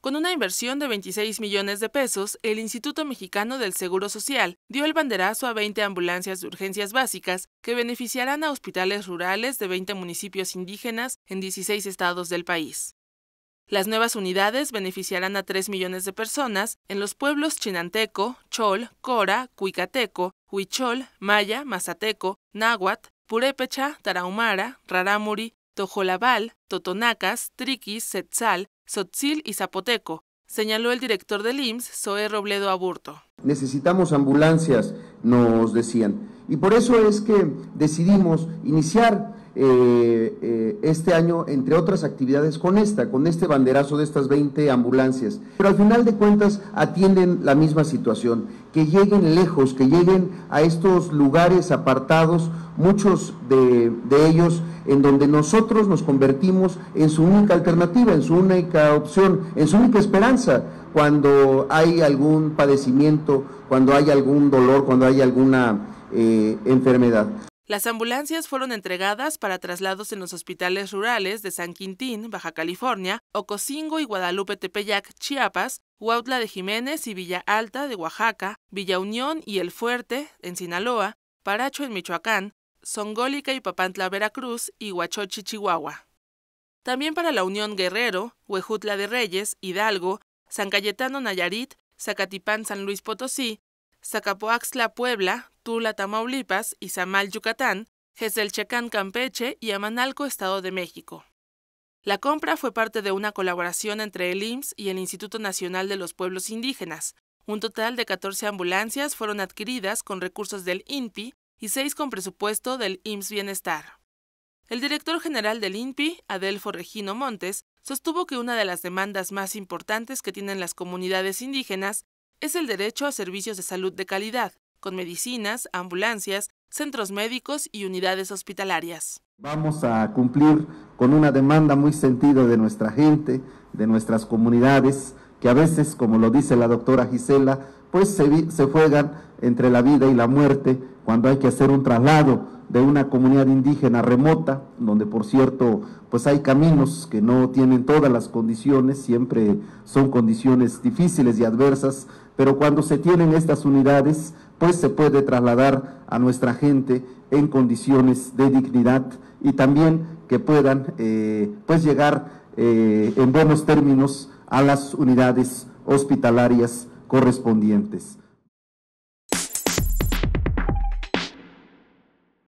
Con una inversión de 26 millones de pesos, el Instituto Mexicano del Seguro Social dio el banderazo a 20 ambulancias de urgencias básicas que beneficiarán a hospitales rurales de 20 municipios indígenas en 16 estados del país. Las nuevas unidades beneficiarán a 3 millones de personas en los pueblos Chinanteco, Chol, Cora, Cuicateco, Huichol, Maya, Mazateco, Náhuatl, Purépecha, Tarahumara, Rarámuri, Tojolabal, Totonacas, Triquis, Setzal, Sotzil y Zapoteco, señaló el director del IMSS, Zoe Robledo Aburto. Necesitamos ambulancias, nos decían. Y por eso es que decidimos iniciar eh, eh, este año, entre otras actividades, con esta, con este banderazo de estas 20 ambulancias. Pero al final de cuentas atienden la misma situación, que lleguen lejos, que lleguen a estos lugares apartados, muchos de ellos en donde nosotros nos convertimos en su única alternativa, en su única opción, en su única esperanza cuando hay algún padecimiento, cuando hay algún dolor, cuando hay alguna eh, enfermedad. Las ambulancias fueron entregadas para traslados en los hospitales rurales de San Quintín, Baja California, Ocosingo y Guadalupe Tepeyac, Chiapas, Huautla de Jiménez y Villa Alta de Oaxaca, Villa Unión y El Fuerte, en Sinaloa, Paracho en Michoacán, Songólica y Papantla, Veracruz y Huachochi, Chihuahua. También para la Unión Guerrero, Huejutla de Reyes, Hidalgo, San Cayetano, Nayarit, Zacatipán, San Luis Potosí, Zacapoaxtla, Puebla, Tula, Tamaulipas, y Zamal, Yucatán, Checan, Campeche y Amanalco, Estado de México. La compra fue parte de una colaboración entre el IMSS y el Instituto Nacional de los Pueblos Indígenas. Un total de 14 ambulancias fueron adquiridas con recursos del INPI y seis con presupuesto del IMSS Bienestar. El director general del INPI, Adelfo Regino Montes, sostuvo que una de las demandas más importantes que tienen las comunidades indígenas es el derecho a servicios de salud de calidad, con medicinas, ambulancias, centros médicos y unidades hospitalarias. Vamos a cumplir con una demanda muy sentida de nuestra gente, de nuestras comunidades, que a veces, como lo dice la doctora Gisela, pues se juegan entre la vida y la muerte cuando hay que hacer un traslado de una comunidad indígena remota, donde por cierto, pues hay caminos que no tienen todas las condiciones, siempre son condiciones difíciles y adversas, pero cuando se tienen estas unidades, pues se puede trasladar a nuestra gente en condiciones de dignidad y también que puedan eh, pues llegar eh, en buenos términos a las unidades hospitalarias correspondientes.